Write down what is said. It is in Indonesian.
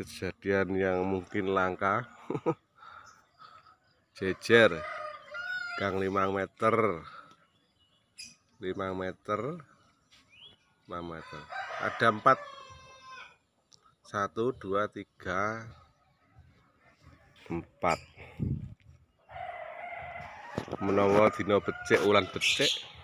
kejadian yang mungkin langka jejer gang 5 meter 5 meter 5 meter ada 4 1 2 3 4 menawa dino becek ulan becek